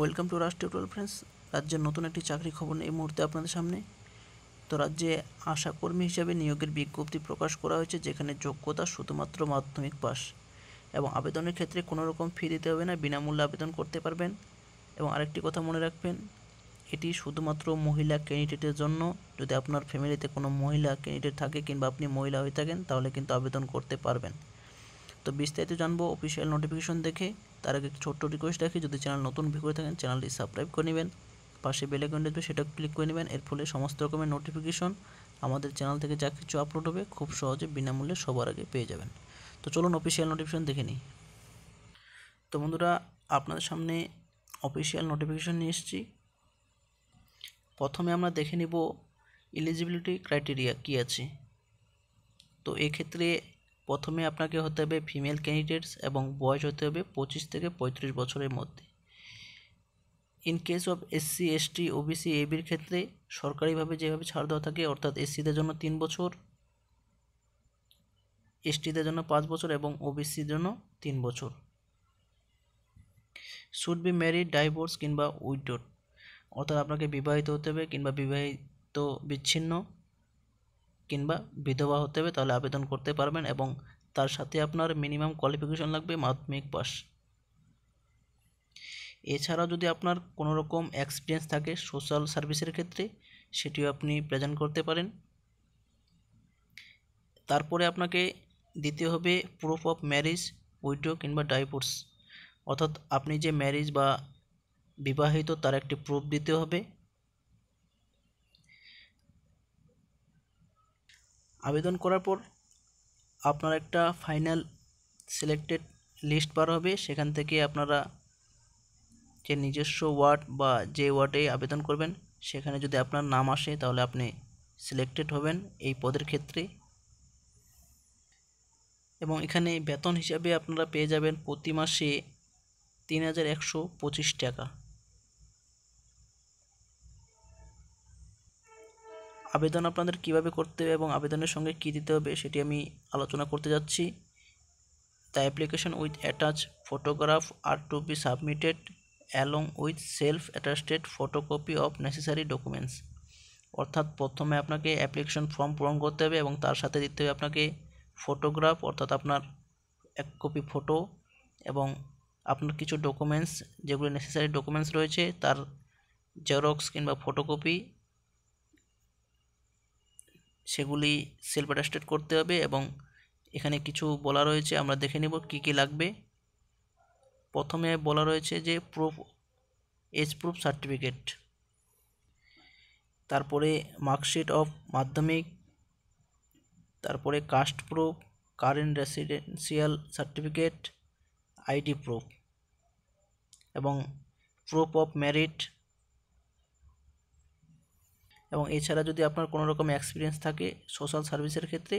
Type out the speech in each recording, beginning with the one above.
welcome to রাষ্ট্রীয় tutorial রাজ্যের নতুন একটি চাকরি খবর এই মুহূর্তে আপনাদের সামনে তো রাজ্যে আশাকর্মী হিসাবে নিয়োগের বিজ্ঞপ্তি প্রকাশ করা হয়েছে যেখানে যোগ্যতা শুধুমাত্র মাধ্যমিক পাস এবং আবেদনের ক্ষেত্রে কোনো রকম ফি দিতে হবে না বিনামূল্যে আবেদন করতে পারবেন এবং আরেকটি কথা মনে রাখবেন এটি শুধুমাত্র মহিলা ক্যান্ডিডেটের জন্য যদি আপনার ফ্যামিলিতে কোনো মহিলা ক্যান্ডিডেট থাকে কিংবা আপনি মহিলা হয়ে থাকেন তাহলে কিন্তু আবেদন করতে পারবেন তো বিস্তারিত জানবো অফিসিয়াল নোটিফিকেশন দেখে তার আগে ছোট্ট রিকোয়েস্ট রাখি যদি চ্যানেল নতুন ভিউ করে থাকেন চ্যানেলটি সাবস্ক্রাইব করে নেবেন পাশে বেল আইকন দেখবে সেটা ক্লিক করে নেবেন এর ফলে সমস্ত রকমের নোটিফিকেশন আমাদের চ্যানেল থেকে যা কিছু আপলোড হবে খুব সহজে বিনামূল্যে সবার আগে পেয়ে যাবেন তো চলুন অফিসিয়াল নোটিফিকেশন দেখে নিই তো বন্ধুরা আপনাদের সামনে অফিসিয়াল নোটিফিকেশন নিয়ে এসেছি প্রথমে আমরা দেখে নিব এলিজিবিলিটি ক্রাইটেরিয়া কী আছে তো এক্ষেত্রে প্রথমে আপনাকে হতে হবে ফিমেল ক্যান্ডিডেটস এবং বয়স হতে হবে পঁচিশ থেকে পঁয়ত্রিশ বছরের মধ্যে in case of SC ST OBC এবির ক্ষেত্রে সরকারিভাবে যেভাবে ছাড় দেওয়া থাকে অর্থাৎ এসসিদের জন্য তিন বছর এসটিদের জন্য পাঁচ বছর এবং ওবিসির জন্য তিন বছর শুড বি ম্যারিড ডাইভোর্স কিংবা উইডোড অর্থাৎ আপনাকে বিবাহিত হতে হবে কিংবা বিবাহিত বিচ্ছিন্ন কিংবা বিধবা হতে হবে তাহলে আবেদন করতে পারবেন এবং তার সাথে আপনার মিনিমাম কোয়ালিফিকেশন লাগবে মাধ্যমিক পাস এছাড়া যদি আপনার কোনো রকম এক্সপিরিয়েন্স থাকে সোশ্যাল সার্ভিসের ক্ষেত্রে সেটিও আপনি প্রেজেন্ট করতে পারেন তারপরে আপনাকে দিতে হবে প্রুফ অফ ম্যারেজ উইডো কিংবা ডাইভোর্স অর্থাৎ আপনি যে ম্যারেজ বা বিবাহিত তার একটি প্রুফ দিতে হবে আবেদন করার পর আপনার একটা ফাইনাল সিলেক্টেড লিস্ট বার হবে সেখান থেকে আপনারা যে নিজস্ব ওয়ার্ড বা যে ওয়ার্ডে আবেদন করবেন সেখানে যদি আপনার নাম আসে তাহলে আপনি সিলেক্টেড হবেন এই পদের ক্ষেত্রে এবং এখানে বেতন হিসাবে আপনারা পেয়ে যাবেন প্রতি মাসে তিন হাজার একশো পঁচিশ টাকা আবেদন আপনাদের কিভাবে করতে হবে এবং আবেদনের সঙ্গে কী দিতে হবে সেটি আমি আলোচনা করতে যাচ্ছি the application with attach photograph are to be submitted along with self attested photocopy of necessary documents অর্থাৎ প্রথমে আপনাকে অ্যাপ্লিকেশন ফর্ম পূরণ করতে হবে এবং তার সাথে দিতে হবে আপনাকে ফটোগ্রাফ অর্থাৎ আপনার এক কপি ফটো এবং আপনার কিছু ডকুমেন্টস যেগুলো নেসেসারি ডকুমেন্টস রয়েছে তার জেরক্স কিংবা ফটোকপি সেগুলি সেলফ অ্যাটাস্টেড করতে হবে এবং এখানে কিছু বলা রয়েছে আমরা দেখে নেব কি কি লাগবে প্রথমে বলা রয়েছে যে প্রুফ এজ প্রুফ সার্টিফিকেট তারপরে মার্কশিট অফ মাধ্যমিক তারপরে caste proof current residential certificate ID proof এবং প্রুফ অফ মেরিট এবং এছাড়া যদি আপনার কোনো রকম এক্সপিরিয়েন্স থাকে সোশ্যাল সার্ভিসের ক্ষেত্রে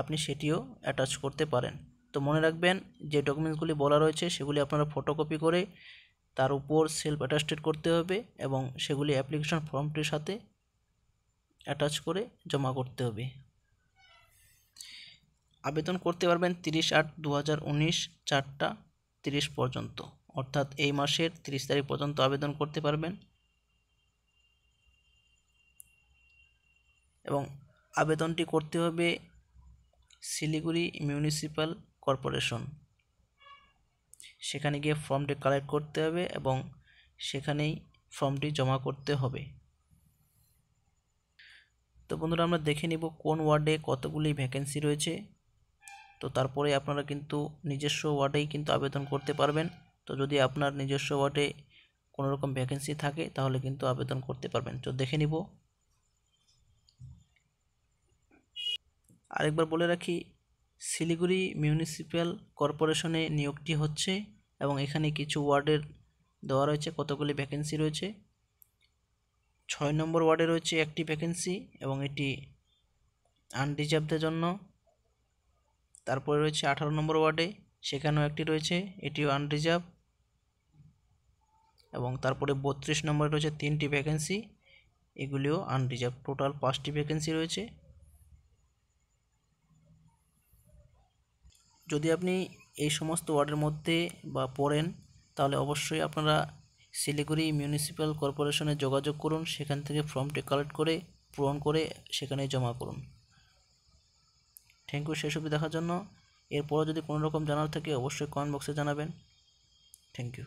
আপনি সেটিও অ্যাটাচ করতে পারেন তো মনে রাখবেন যে ডকুমেন্টসগুলি বলা রয়েছে সেগুলি আপনারা ফটোকপি করে তার উপর সেলফ অ্যাটাস্টেড করতে হবে এবং সেগুলি অ্যাপ্লিকেশন ফর্মটির সাথে অ্যাটাচ করে জমা করতে হবে আবেদন করতে পারবেন তিরিশ আট দু হাজার উনিশ চারটা তিরিশ পর্যন্ত অর্থাৎ এই মাসের তিরিশ তারিখ পর্যন্ত আবেদন করতে পারবেন এবং আবেদনটি করতে হবে শিলিগুড়ি মিউনিসিপ্যাল কর্পোরেশন সেখানে গিয়ে ফর্মটি কালেক্ট করতে হবে এবং সেখানেই ফর্মটি জমা করতে হবে তো বন্ধুরা আমরা দেখে নিব কোন ওয়ার্ডে কতগুলি ভ্যাকেন্সি রয়েছে তো তারপরে আপনারা কিন্তু নিজস্ব ওয়ার্ডেই কিন্তু আবেদন করতে পারবেন তো যদি আপনার নিজস্ব ওয়ার্ডে কোনো রকম ভ্যাকেন্সি থাকে তাহলে কিন্তু আবেদন করতে পারবেন তো দেখে নিব আরেকবার বলে রাখি শিলিগুড়ি মিউনিসিপ্যাল কর্পোরেশনে নিয়োগটি হচ্ছে এবং এখানে কিছু ওয়ার্ডের দেওয়া রয়েছে কতগুলি ভ্যাকেন্সি রয়েছে ছয় নম্বর ওয়ার্ডে রয়েছে একটি ভ্যাকেন্সি এবং এটি আনরিজার্ভদের জন্য তারপরে রয়েছে আঠারো নম্বর ওয়ার্ডে সেখানেও একটি রয়েছে এটিও আনরিজার্ভ এবং তারপরে বত্রিশ নম্বরে রয়েছে তিনটি ভ্যাকেন্সি এগুলিও আনরিজার্ভ টোটাল পাঁচটি ভ্যাকেন্সি রয়েছে যদি আপনি এই সমস্ত ওয়ার্ডের মধ্যে বা পড়েন তাহলে অবশ্যই আপনারা শিলিগুড়ি মিউনিসিপ্যাল কর্পোরেশনে যোগাযোগ করুন সেখান থেকে ফর্মটি কালেক্ট করে পূরণ করে সেখানে জমা করুন থ্যাংক ইউ সেই দেখার জন্য এরপরও যদি কোনো রকম জানার থাকে অবশ্যই কমেন্ট বক্সে জানাবেন থ্যাংক ইউ